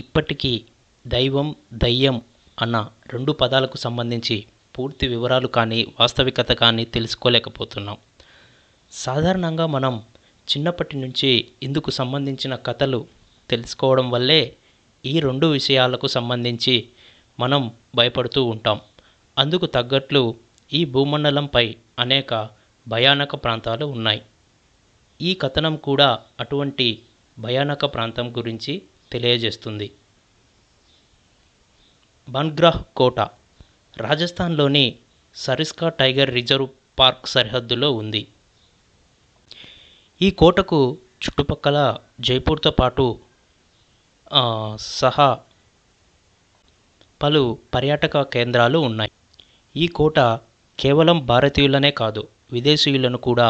ఇప్పటికీ దైవం దయ్యం అన్న రెండు పదాలకు సంబంధించి పూర్తి వివరాలు కానీ వాస్తవికత కానీ తెలుసుకోలేకపోతున్నాం సాధారణంగా మనం చిన్నప్పటి నుంచి ఇందుకు సంబంధించిన కథలు తెలుసుకోవడం వల్లే ఈ రెండు విషయాలకు సంబంధించి మనం భయపడుతూ ఉంటాం అందుకు తగ్గట్లు ఈ భూమండలంపై అనేక భయానక ప్రాంతాలు ఉన్నాయి ఈ కథనం కూడా అటువంటి భయానక ప్రాంతం గురించి తెలియజేస్తుంది బన్గ్రాహ్ కోట రాజస్థాన్లోని సరిస్కా టైగర్ రిజర్వ్ పార్క్ సరిహద్దులో ఉంది ఈ కోటకు చుట్టుపక్కల జైపూర్తో పాటు సహా పలు పర్యాటక కేంద్రాలు ఉన్నాయి ఈ కోట కేవలం భారతీయులనే కాదు విదేశీయులను కూడా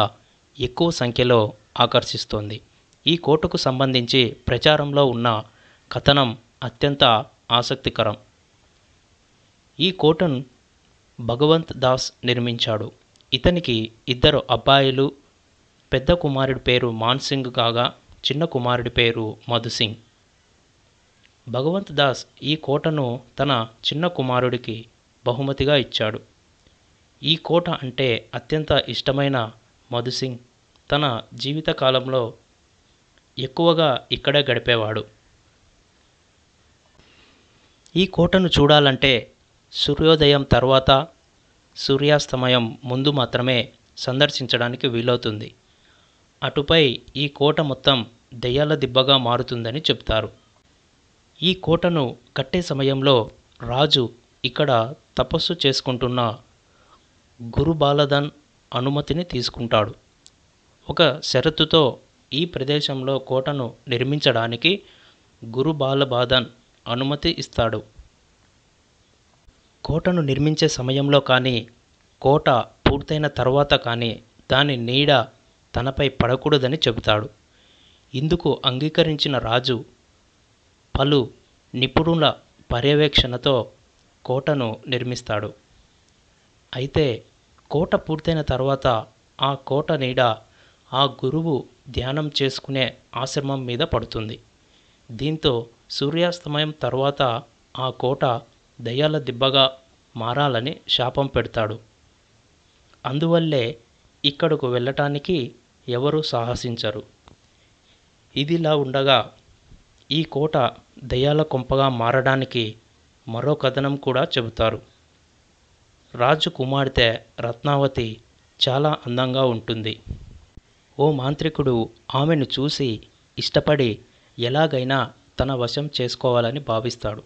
ఎక్కువ సంఖ్యలో ఆకర్షిస్తోంది ఈ కోటకు సంబంధించి ప్రచారంలో ఉన్న కథనం అత్యంత ఆసక్తికరం ఈ కోటను భగవంత్ దాస్ నిర్మించాడు ఇతనికి ఇద్దరు అబ్బాయిలు పెద్ద కుమారుడి పేరు మాన్సింగ్ కాగా చిన్న కుమారుడి పేరు మధుసింగ్ భగవంత్ దాస్ ఈ కోటను తన చిన్న కుమారుడికి బహుమతిగా ఇచ్చాడు ఈ కోట అంటే అత్యంత ఇష్టమైన మధుసింగ్ తన జీవితకాలంలో ఎక్కువగా ఇక్కడే గడిపేవాడు ఈ కోటను చూడాలంటే సూర్యోదయం తర్వాత సూర్యాస్తమయం ముందు మాత్రమే సందర్శించడానికి వీలవుతుంది అటుపై ఈ కోట మొత్తం దెయ్యాల దిబ్బగా మారుతుందని చెప్తారు ఈ కోటను కట్టే సమయంలో రాజు ఇక్కడ తపస్సు చేసుకుంటున్న గురు బాలధన్ అనుమతిని తీసుకుంటాడు ఒక షరతుతో ఈ ప్రదేశంలో కోటను నిర్మించడానికి గురు బాలబాధన్ అనుమతి ఇస్తాడు కోటను నిర్మించే సమయంలో కానీ కోట పూర్తయిన తర్వాత కానీ దాని నీడ తనపై పడకూడదని చెబుతాడు ఇందుకు అంగీకరించిన రాజు పలు నిపుణుల పర్యవేక్షణతో కోటను నిర్మిస్తాడు అయితే కోట పూర్తయిన తర్వాత ఆ కోట నీడ ఆ గురువు ధ్యానం చేసుకునే ఆశ్రమం మీద పడుతుంది దీంతో సూర్యాస్తమయం తర్వాత ఆ కోట దయ్యాల దిబ్బగా మారాలని శాపం పెడతాడు అందువల్లే ఇక్కడకు వెళ్ళటానికి ఎవరూ సాహసించరు ఇదిలా ఉండగా ఈ కోట దయ్యాల కొంపగా మారడానికి మరో కథనం కూడా చెబుతారు రాజు కుమార్తె రత్నావతి చాలా అందంగా ఉంటుంది ఓ మాంత్రికుడు ఆమెను చూసి ఇష్టపడి ఎలాగైనా తన వశం చేసుకోవాలని భావిస్తాడు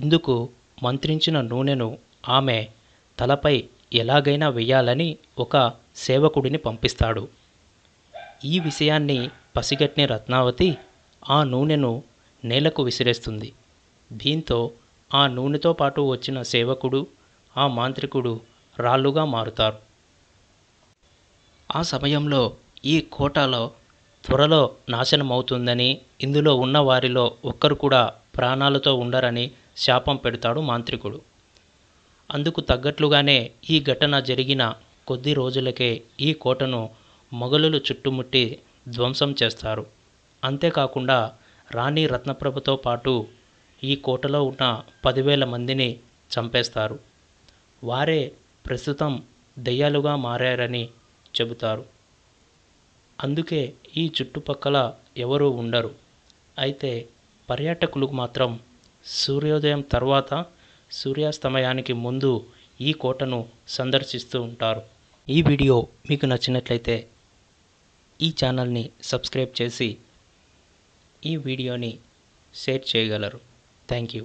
ఇందుకు మంత్రించిన నూనెను ఆమె తలపై ఎలాగైనా వెయ్యాలని ఒక సేవకుడిని పంపిస్తాడు ఈ విషయాన్ని పసిగట్టిన రత్నావతి ఆ నూనెను నేలకు విసిరేస్తుంది దీంతో ఆ నూనెతో పాటు వచ్చిన సేవకుడు ఆ మాంత్రికుడు రాళ్ళుగా మారుతారు ఆ సమయంలో ఈ కోటలో త్వరలో నాశనమవుతుందని ఇందులో ఉన్న వారిలో ఒక్కరు కూడా ప్రాణాలతో ఉండరని శాపం పెడతాడు మాంత్రికుడు అందుకు తగ్గట్లుగానే ఈ ఘటన జరిగిన కొద్ది రోజులకే ఈ కోటను మొఘలులు చుట్టుముట్టి ధ్వంసం చేస్తారు అంతేకాకుండా రాణి రత్నప్రభతో పాటు ఈ కోటలో ఉన్న పదివేల మందిని చంపేస్తారు వారే ప్రస్తుతం దయ్యాలుగా మారారని చెబుతారు అందుకే ఈ చుట్టుపక్కల ఎవరూ ఉండరు అయితే పర్యాటకులు మాత్రం సూర్యోదయం తర్వాత సూర్యాస్తమయానికి ముందు ఈ కోటను సందర్శిస్తూ ఉంటారు ఈ వీడియో మీకు నచ్చినట్లయితే ఈ ఛానల్ని సబ్స్క్రైబ్ చేసి ఈ వీడియోని షేర్ చేయగలరు థ్యాంక్ యూ